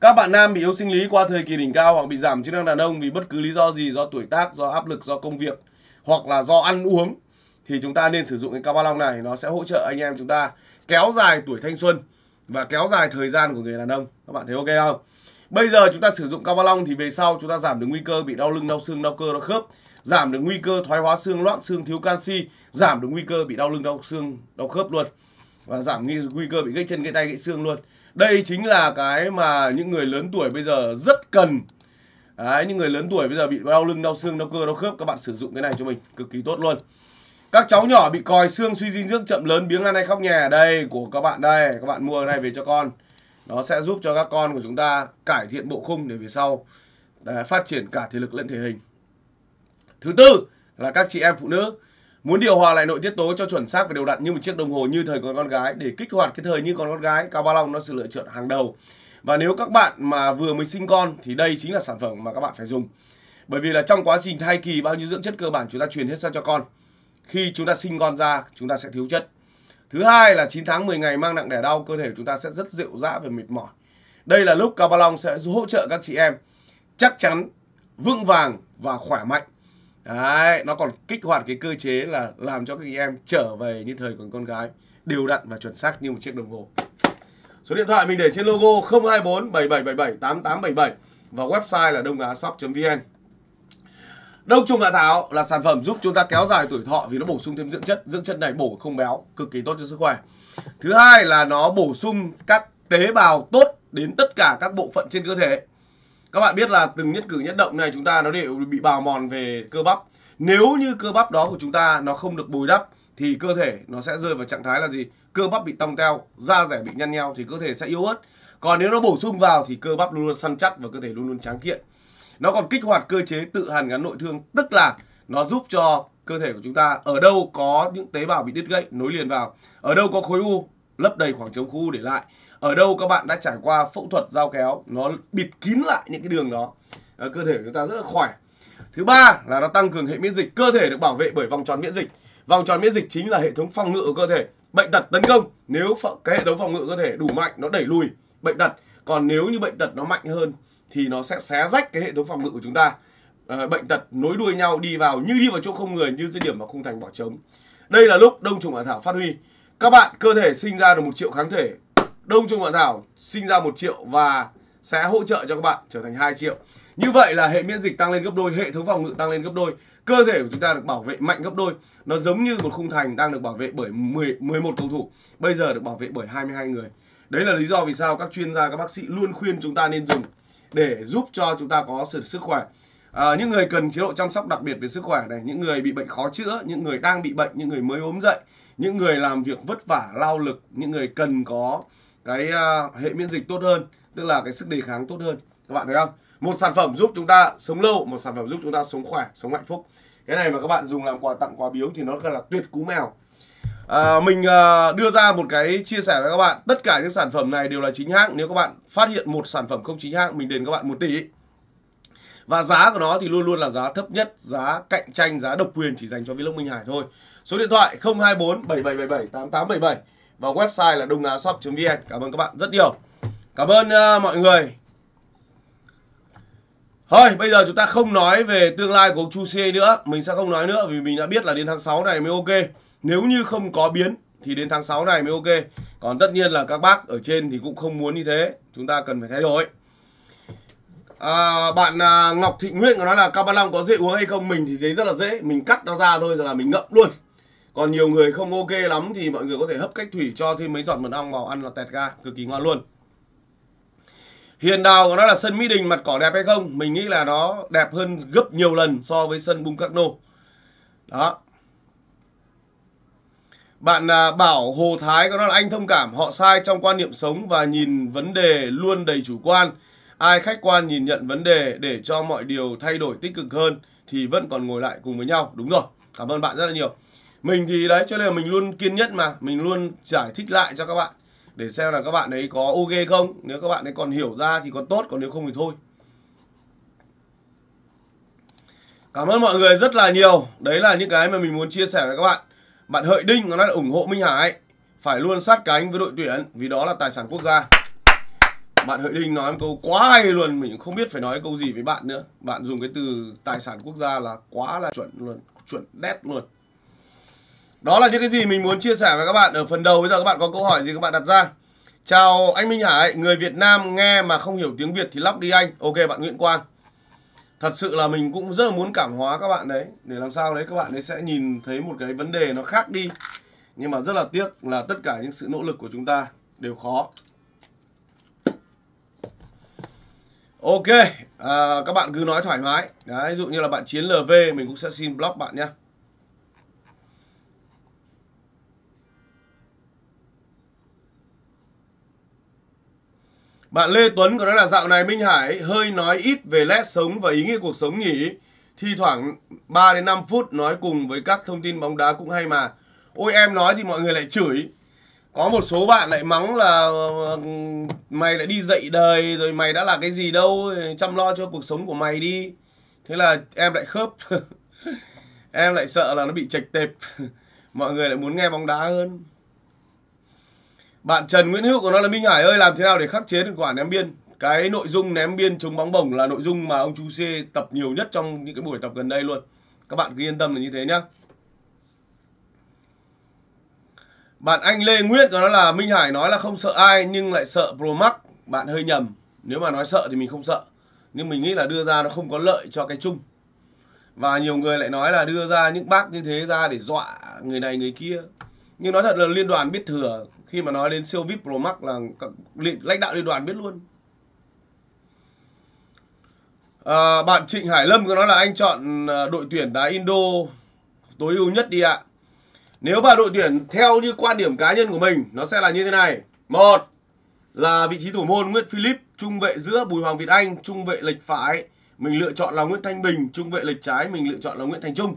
Các bạn nam bị yếu sinh lý qua thời kỳ đỉnh cao hoặc bị giảm chức năng đàn ông vì bất cứ lý do gì do tuổi tác, do áp lực, do công việc hoặc là do ăn uống thì chúng ta nên sử dụng cái cao ba long này nó sẽ hỗ trợ anh em chúng ta kéo dài tuổi thanh xuân và kéo dài thời gian của người đàn ông các bạn thấy ok không bây giờ chúng ta sử dụng cao ba long thì về sau chúng ta giảm được nguy cơ bị đau lưng đau xương đau cơ đau khớp giảm được nguy cơ thoái hóa xương loãng xương thiếu canxi giảm được nguy cơ bị đau lưng đau xương đau khớp luôn và giảm nguy, cơ bị gãy chân gãy tay gãy xương luôn đây chính là cái mà những người lớn tuổi bây giờ rất cần Đấy, những người lớn tuổi bây giờ bị đau lưng đau xương đau cơ đau khớp các bạn sử dụng cái này cho mình cực kỳ tốt luôn các cháu nhỏ bị còi xương suy dinh dưỡng chậm lớn biếng ăn hay khóc nhè đây của các bạn đây các bạn mua cái này về cho con nó sẽ giúp cho các con của chúng ta cải thiện bộ khung để về sau để à, phát triển cả thể lực lẫn thể hình thứ tư là các chị em phụ nữ muốn điều hòa lại nội tiết tố cho chuẩn xác và đều đặn như một chiếc đồng hồ như thời con con gái để kích hoạt cái thời như con con gái cao ba long nó sự lựa chọn hàng đầu và nếu các bạn mà vừa mới sinh con thì đây chính là sản phẩm mà các bạn phải dùng bởi vì là trong quá trình thai kỳ bao nhiêu dưỡng chất cơ bản chúng ta truyền hết sang cho con khi chúng ta sinh con ra chúng ta sẽ thiếu chất thứ hai là 9 tháng 10 ngày mang nặng đẻ đau cơ thể chúng ta sẽ rất dịu dã và mệt mỏi đây là lúc Cabalong sẽ hỗ trợ các chị em chắc chắn vững vàng và khỏe mạnh Đấy, nó còn kích hoạt cái cơ chế là làm cho các chị em trở về như thời còn con gái đều đặn và chuẩn xác như một chiếc đồng hồ số điện thoại mình để trên logo 024 7777 8877 và website là đông á shop vn Đông trùng hạ thảo là sản phẩm giúp chúng ta kéo dài tuổi thọ vì nó bổ sung thêm dưỡng chất. Dưỡng chất này bổ không béo, cực kỳ tốt cho sức khỏe. Thứ hai là nó bổ sung các tế bào tốt đến tất cả các bộ phận trên cơ thể. Các bạn biết là từng nhất cử nhất động này chúng ta nó đều bị bào mòn về cơ bắp. Nếu như cơ bắp đó của chúng ta nó không được bồi đắp thì cơ thể nó sẽ rơi vào trạng thái là gì? Cơ bắp bị tong teo, da rẻ bị nhăn nheo thì cơ thể sẽ yếu ớt. Còn nếu nó bổ sung vào thì cơ bắp luôn luôn săn chắc và cơ thể luôn luôn tráng kiện. Nó còn kích hoạt cơ chế tự hàn gắn nội thương, tức là nó giúp cho cơ thể của chúng ta ở đâu có những tế bào bị đứt gãy nối liền vào, ở đâu có khối u lấp đầy khoảng trống khu u để lại, ở đâu các bạn đã trải qua phẫu thuật dao kéo, nó bịt kín lại những cái đường đó. Ờ, cơ thể của chúng ta rất là khỏe. Thứ ba là nó tăng cường hệ miễn dịch, cơ thể được bảo vệ bởi vòng tròn miễn dịch. Vòng tròn miễn dịch chính là hệ thống phòng ngự của cơ thể. Bệnh tật tấn công, nếu cái hệ thống phòng ngự cơ thể đủ mạnh nó đẩy lùi bệnh tật. Còn nếu như bệnh tật nó mạnh hơn thì nó sẽ xé rách cái hệ thống phòng ngự của chúng ta à, bệnh tật nối đuôi nhau đi vào như đi vào chỗ không người như dứt điểm vào khung thành bỏ trống đây là lúc đông trùng hạ thảo phát huy các bạn cơ thể sinh ra được một triệu kháng thể đông trùng hạ thảo sinh ra một triệu và sẽ hỗ trợ cho các bạn trở thành 2 triệu như vậy là hệ miễn dịch tăng lên gấp đôi hệ thống phòng ngự tăng lên gấp đôi cơ thể của chúng ta được bảo vệ mạnh gấp đôi nó giống như một khung thành đang được bảo vệ bởi 10, 11 cầu thủ bây giờ được bảo vệ bởi 22 người đấy là lý do vì sao các chuyên gia các bác sĩ luôn khuyên chúng ta nên dùng để giúp cho chúng ta có sự sức khỏe à, những người cần chế độ chăm sóc đặc biệt về sức khỏe này những người bị bệnh khó chữa những người đang bị bệnh những người mới ốm dậy những người làm việc vất vả lao lực những người cần có cái uh, hệ miễn dịch tốt hơn tức là cái sức đề kháng tốt hơn các bạn thấy không một sản phẩm giúp chúng ta sống lâu một sản phẩm giúp chúng ta sống khỏe sống hạnh phúc cái này mà các bạn dùng làm quà tặng quà biếu thì nó gọi là tuyệt cú mèo À, mình uh, đưa ra một cái chia sẻ với các bạn Tất cả những sản phẩm này đều là chính hãng Nếu các bạn phát hiện một sản phẩm không chính hãng Mình đền các bạn 1 tỷ Và giá của nó thì luôn luôn là giá thấp nhất Giá cạnh tranh, giá độc quyền chỉ dành cho Vlog Minh Hải thôi Số điện thoại 024 7777 8877 Và website là đông shop vn Cảm ơn các bạn rất nhiều Cảm ơn uh, mọi người Thôi bây giờ chúng ta không nói về tương lai của Chu C nữa Mình sẽ không nói nữa vì mình đã biết là đến tháng 6 này mới ok nếu như không có biến thì đến tháng 6 này mới ok. Còn tất nhiên là các bác ở trên thì cũng không muốn như thế. Chúng ta cần phải thay đổi. À, bạn à, Ngọc Thị Nguyên có nói là cao long có dễ uống hay không? Mình thì thấy rất là dễ. Mình cắt nó ra thôi rồi là mình ngậm luôn. Còn nhiều người không ok lắm thì mọi người có thể hấp cách thủy cho thêm mấy giọt mật ong vào ăn là tẹt ga. Cực kỳ ngon luôn. Hiền Đào của nó là sân Mỹ Đình mặt cỏ đẹp hay không? Mình nghĩ là nó đẹp hơn gấp nhiều lần so với sân Bung Các Nô. Đó, bạn à, Bảo Hồ Thái có nói là anh thông cảm, họ sai trong quan niệm sống và nhìn vấn đề luôn đầy chủ quan. Ai khách quan nhìn nhận vấn đề để cho mọi điều thay đổi tích cực hơn thì vẫn còn ngồi lại cùng với nhau. Đúng rồi, cảm ơn bạn rất là nhiều. Mình thì đấy, cho nên là mình luôn kiên nhất mà, mình luôn giải thích lại cho các bạn để xem là các bạn ấy có ok không. Nếu các bạn ấy còn hiểu ra thì còn tốt, còn nếu không thì thôi. Cảm ơn mọi người rất là nhiều. Đấy là những cái mà mình muốn chia sẻ với các bạn bạn Hợi Đinh nó lại ủng hộ Minh Hải phải luôn sát cánh với đội tuyển vì đó là tài sản quốc gia bạn Hợi Đinh nói một câu quá hay luôn mình không biết phải nói câu gì với bạn nữa bạn dùng cái từ tài sản quốc gia là quá là chuẩn luôn chuẩn đét luôn đó là những cái gì mình muốn chia sẻ với các bạn ở phần đầu bây giờ các bạn có câu hỏi gì các bạn đặt ra chào anh Minh Hải người Việt Nam nghe mà không hiểu tiếng Việt thì lóc đi anh ok bạn Nguyễn Quang thật sự là mình cũng rất là muốn cảm hóa các bạn đấy để làm sao đấy các bạn ấy sẽ nhìn thấy một cái vấn đề nó khác đi nhưng mà rất là tiếc là tất cả những sự nỗ lực của chúng ta đều khó ok à, các bạn cứ nói thoải mái đấy ví dụ như là bạn chiến lv mình cũng sẽ xin block bạn nhé Bạn Lê Tuấn có nói là dạo này Minh Hải hơi nói ít về lẽ sống và ý nghĩa cuộc sống nhỉ. Thi thoảng 3 đến 5 phút nói cùng với các thông tin bóng đá cũng hay mà. Ôi em nói thì mọi người lại chửi. Có một số bạn lại mắng là ờ, mày lại đi dậy đời rồi mày đã là cái gì đâu, chăm lo cho cuộc sống của mày đi. Thế là em lại khớp. em lại sợ là nó bị chệch tệp. mọi người lại muốn nghe bóng đá hơn. Bạn Trần Nguyễn Hữu của nó là Minh Hải ơi làm thế nào để khắc chế được quả ném biên? Cái nội dung ném biên chống bóng bổng là nội dung mà ông chú C tập nhiều nhất trong những cái buổi tập gần đây luôn. Các bạn cứ yên tâm là như thế nhá. Bạn anh Lê Nguyễn của nó là Minh Hải nói là không sợ ai nhưng lại sợ Pro Max. Bạn hơi nhầm. Nếu mà nói sợ thì mình không sợ. Nhưng mình nghĩ là đưa ra nó không có lợi cho cái chung. Và nhiều người lại nói là đưa ra những bác như thế ra để dọa người này người kia. Nhưng nói thật là liên đoàn biết thừa khi mà nói đến siêu vip pro max là lãnh đạo liên đoàn biết luôn à, bạn trịnh hải lâm có nói là anh chọn à, đội tuyển đá indo tối ưu nhất đi ạ nếu mà đội tuyển theo như quan điểm cá nhân của mình nó sẽ là như thế này một là vị trí thủ môn nguyễn philip trung vệ giữa bùi hoàng việt anh trung vệ lệch phải mình lựa chọn là nguyễn thanh bình trung vệ lệch trái mình lựa chọn là nguyễn thành trung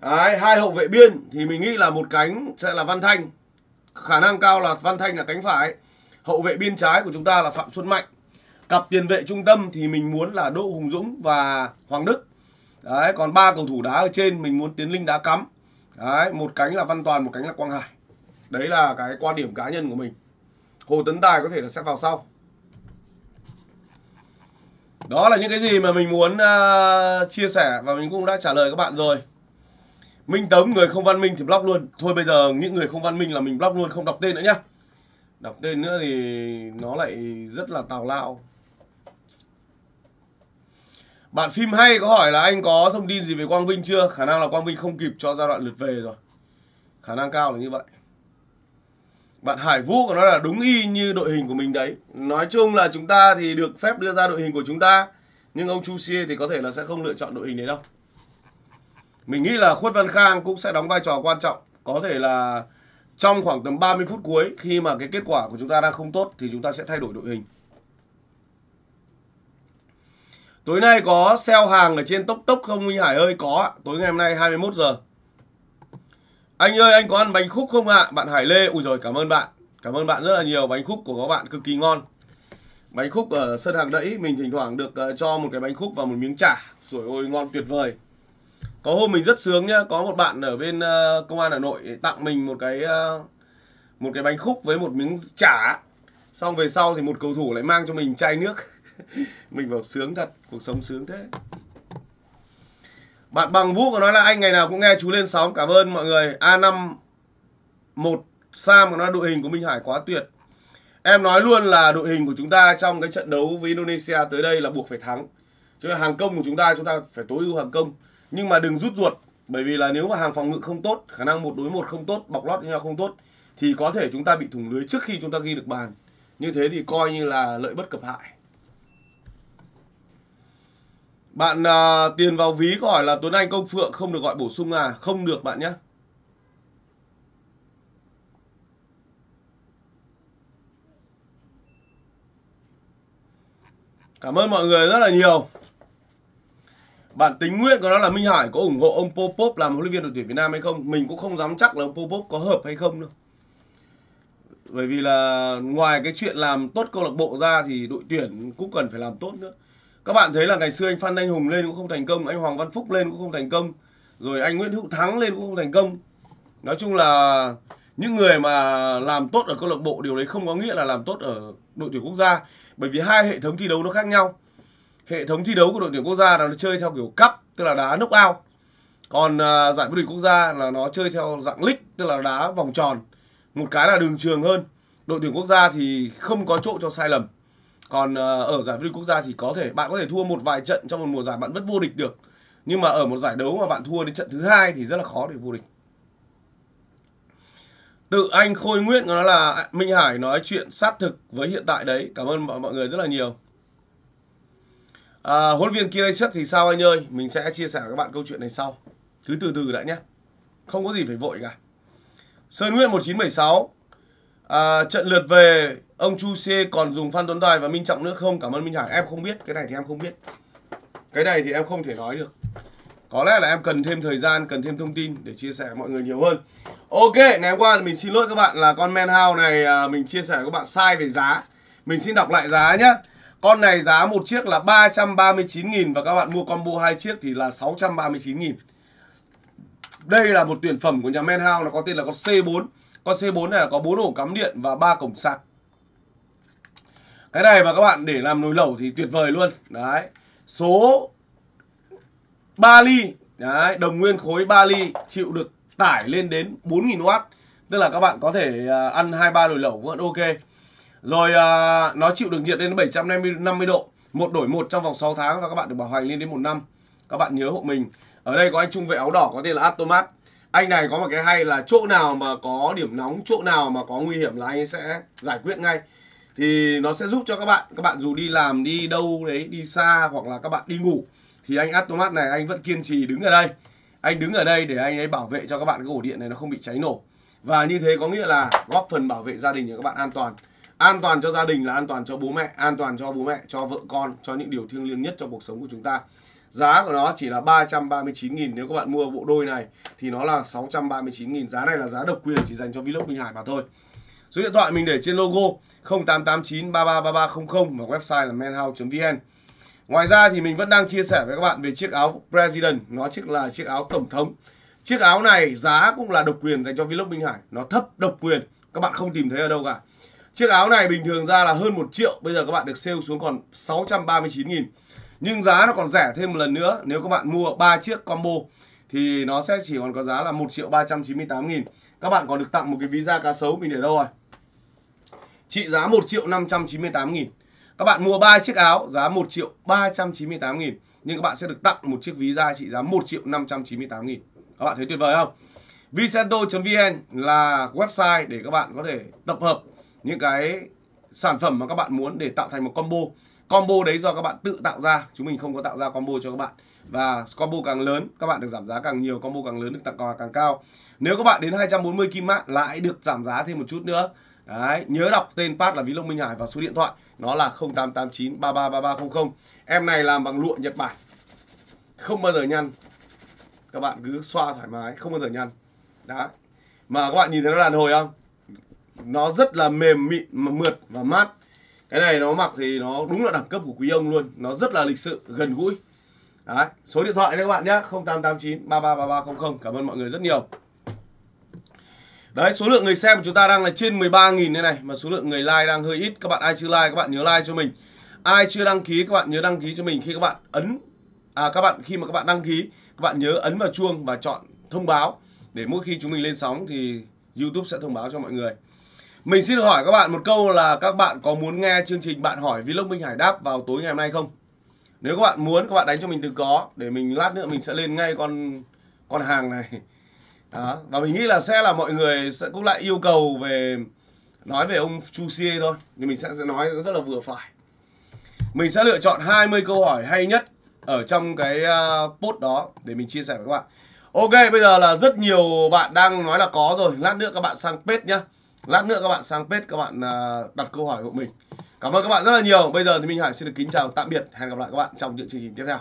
Đấy, hai hậu vệ biên thì mình nghĩ là một cánh sẽ là Văn Thanh khả năng cao là Văn Thanh là cánh phải hậu vệ biên trái của chúng ta là Phạm Xuân Mạnh cặp tiền vệ trung tâm thì mình muốn là Đỗ Hùng Dũng và Hoàng Đức đấy còn ba cầu thủ đá ở trên mình muốn Tiến Linh đá cắm đấy một cánh là Văn Toàn một cánh là Quang Hải đấy là cái quan điểm cá nhân của mình Hồ Tấn Tài có thể là sẽ vào sau đó là những cái gì mà mình muốn uh, chia sẻ và mình cũng đã trả lời các bạn rồi Minh Tấm người không văn minh thì block luôn Thôi bây giờ những người không văn minh là mình block luôn không đọc tên nữa nhá Đọc tên nữa thì nó lại rất là tào lao Bạn phim hay có hỏi là anh có thông tin gì về Quang Vinh chưa Khả năng là Quang Vinh không kịp cho giai đoạn lượt về rồi Khả năng cao là như vậy bạn Hải Vũ của nó là đúng y như đội hình của mình đấy. Nói chung là chúng ta thì được phép đưa ra đội hình của chúng ta. Nhưng ông Chu Xie thì có thể là sẽ không lựa chọn đội hình đấy đâu. Mình nghĩ là Khuất Văn Khang cũng sẽ đóng vai trò quan trọng. Có thể là trong khoảng tầm 30 phút cuối khi mà cái kết quả của chúng ta đang không tốt thì chúng ta sẽ thay đổi đội hình. Tối nay có sale hàng ở trên Tốc Tốc không Minh Hải ơi? Có Tối ngày hôm nay 21 giờ. Anh ơi, anh có ăn bánh khúc không ạ? Bạn Hải Lê. Ui rồi cảm ơn bạn. Cảm ơn bạn rất là nhiều. Bánh khúc của các bạn cực kỳ ngon. Bánh khúc ở sân hàng đẫy mình thỉnh thoảng được ờ, cho một cái bánh khúc và một miếng chả. Rồi ôi ngon tuyệt vời có hôm mình rất sướng nhá có một bạn ở bên ờ, công an hà nội tặng mình một cái ờ, một cái bánh khúc với một miếng chả xong về sau thì một cầu thủ lại mang cho mình chai nước mình vào sướng thật cuộc sống sướng thế bạn bằng vũ có nói là anh ngày nào cũng nghe chú lên sóng cảm ơn mọi người a 5 một sam có nói đội hình của minh hải quá tuyệt em nói luôn là đội hình của chúng ta trong cái trận đấu với indonesia tới đây là buộc phải thắng cho nên hàng công của chúng ta chúng ta phải tối ưu hàng công nhưng mà đừng rút ruột bởi vì là nếu mà hàng phòng ngự không tốt khả năng một đối một không tốt bọc lót với nhau không tốt thì có thể chúng ta bị thủng lưới trước khi chúng ta ghi được bàn như thế thì coi như là lợi bất cập hại bạn uh, tiền vào ví có hỏi là Tuấn Anh Công Phượng không được gọi bổ sung à? Không được bạn nhé. Cảm ơn mọi người rất là nhiều. Bản tính nguyện của nó là Minh Hải có ủng hộ ông Popop làm huấn luyện viên đội tuyển Việt Nam hay không? Mình cũng không dám chắc là ông Popop có hợp hay không nữa. Bởi vì là ngoài cái chuyện làm tốt câu lạc bộ ra thì đội tuyển cũng cần phải làm tốt nữa. Các bạn thấy là ngày xưa anh Phan Anh Hùng lên cũng không thành công, anh Hoàng Văn Phúc lên cũng không thành công, rồi anh Nguyễn Hữu Thắng lên cũng không thành công. Nói chung là những người mà làm tốt ở câu lạc bộ điều đấy không có nghĩa là làm tốt ở đội tuyển quốc gia bởi vì hai hệ thống thi đấu nó khác nhau hệ thống thi đấu của đội tuyển quốc gia là nó chơi theo kiểu cup tức là đá knock out còn à, giải vô địch quốc gia là nó chơi theo dạng league tức là đá vòng tròn một cái là đường trường hơn đội tuyển quốc gia thì không có chỗ cho sai lầm còn à, ở giải vô địch quốc gia thì có thể bạn có thể thua một vài trận trong một mùa giải bạn vẫn vô địch được nhưng mà ở một giải đấu mà bạn thua đến trận thứ hai thì rất là khó để vô địch tự anh khôi nguyễn nó là à, minh hải nói chuyện sát thực với hiện tại đấy cảm ơn mọi mọi người rất là nhiều à, huấn viên Kirechuk thì sao anh ơi mình sẽ chia sẻ các bạn câu chuyện này sau cứ từ từ đã nhé không có gì phải vội cả Sơn Nguyễn 1976 à, trận lượt về ông Chu C còn dùng Phan Tuấn Tài và Minh Trọng nữa không cảm ơn Minh Hải em không biết cái này thì em không biết cái này thì em không thể nói được có lẽ là em cần thêm thời gian cần thêm thông tin để chia sẻ với mọi người nhiều hơn ok ngày hôm qua mình xin lỗi các bạn là con men hao này à, mình chia sẻ với các bạn sai về giá mình xin đọc lại giá nhé con này giá một chiếc là 339.000 và các bạn mua combo hai chiếc thì là 639.000. Đây là một tuyển phẩm của nhà menhao House nó có tên là con C4. Con C4 này là có 4 ổ cắm điện và 3 cổng sạc. Cái này mà các bạn để làm nồi lẩu thì tuyệt vời luôn. Đấy. Số 3 ly Đấy, đồng nguyên khối 3 ly chịu được tải lên đến 4.000W Tức là các bạn có thể à, ăn 2-3 nồi lẩu vẫn ok rồi à, nó chịu được nhiệt lên 750 độ, một đổi một trong vòng 6 tháng và các bạn được bảo hành lên đến một năm. Các bạn nhớ hộ mình. Ở đây có anh trung vệ áo đỏ có tên là Atomat. Anh này có một cái hay là chỗ nào mà có điểm nóng, chỗ nào mà có nguy hiểm là anh sẽ giải quyết ngay. Thì nó sẽ giúp cho các bạn, các bạn dù đi làm đi đâu đấy, đi xa hoặc là các bạn đi ngủ thì anh Atomat này anh vẫn kiên trì đứng ở đây. Anh đứng ở đây để anh ấy bảo vệ cho các bạn cái ổ điện này nó không bị cháy nổ. Và như thế có nghĩa là góp phần bảo vệ gia đình cho các bạn an toàn an toàn cho gia đình là an toàn cho bố mẹ an toàn cho bố mẹ cho vợ con cho những điều thiêng liêng nhất trong cuộc sống của chúng ta giá của nó chỉ là 339.000 nếu các bạn mua bộ đôi này thì nó là 639.000 giá này là giá độc quyền chỉ dành cho Vlog Minh Hải mà thôi số điện thoại mình để trên logo 0889 333300 và website là menhouse.vn ngoài ra thì mình vẫn đang chia sẻ với các bạn về chiếc áo President nó chiếc là chiếc áo tổng thống chiếc áo này giá cũng là độc quyền dành cho Vlog Minh Hải nó thấp độc quyền các bạn không tìm thấy ở đâu cả Chiếc áo này bình thường ra là hơn 1 triệu, bây giờ các bạn được sale xuống còn 639 nghìn Nhưng giá nó còn rẻ thêm một lần nữa, nếu các bạn mua 3 chiếc combo thì nó sẽ chỉ còn có giá là 1 triệu 398 nghìn Các bạn còn được tặng một cái visa cá sấu mình để đâu rồi? Trị giá 1 triệu 598 nghìn Các bạn mua 3 chiếc áo giá 1 triệu 398 nghìn nhưng các bạn sẽ được tặng một chiếc visa trị giá 1 triệu 598 nghìn. Các bạn thấy tuyệt vời không? Vicento.vn là website để các bạn có thể tập hợp những cái sản phẩm mà các bạn muốn để tạo thành một combo combo đấy do các bạn tự tạo ra chúng mình không có tạo ra combo cho các bạn và combo càng lớn các bạn được giảm giá càng nhiều combo càng lớn được tặng quà càng cao nếu các bạn đến 240 kim mã lại được giảm giá thêm một chút nữa Đấy, nhớ đọc tên phát là Ví Lông Minh Hải và số điện thoại nó là 0889 333300. Em này làm bằng lụa Nhật Bản. Không bao giờ nhăn. Các bạn cứ xoa thoải mái, không bao giờ nhăn. Đấy. Mà các bạn nhìn thấy nó đàn hồi không? nó rất là mềm mịn mà mượt và mát cái này nó mặc thì nó đúng là đẳng cấp của quý ông luôn nó rất là lịch sự gần gũi Đấy. số điện thoại đấy các bạn nhé 0889 333300 cảm ơn mọi người rất nhiều Đấy, số lượng người xem của chúng ta đang là trên 13.000 đây này Mà số lượng người like đang hơi ít Các bạn ai chưa like, các bạn nhớ like cho mình Ai chưa đăng ký, các bạn nhớ đăng ký cho mình Khi các bạn ấn À, các bạn khi mà các bạn đăng ký Các bạn nhớ ấn vào chuông và chọn thông báo Để mỗi khi chúng mình lên sóng thì YouTube sẽ thông báo cho mọi người mình xin hỏi các bạn một câu là các bạn có muốn nghe chương trình bạn hỏi Vlog Minh Hải đáp vào tối ngày hôm nay không? Nếu các bạn muốn các bạn đánh cho mình từ có để mình lát nữa mình sẽ lên ngay con con hàng này. Đó, và mình nghĩ là sẽ là mọi người sẽ cũng lại yêu cầu về nói về ông Chu Xie thôi, thì mình sẽ, sẽ nói rất là vừa phải. Mình sẽ lựa chọn 20 câu hỏi hay nhất ở trong cái à, post đó để mình chia sẻ với các bạn. Ok, bây giờ là rất nhiều bạn đang nói là có rồi, lát nữa các bạn sang page nhá lát nữa các bạn sang page các bạn à, đặt câu hỏi hộ mình cảm ơn các bạn rất là nhiều bây giờ thì minh hải xin được kính chào tạm biệt hẹn gặp lại các bạn trong những chương trình tiếp theo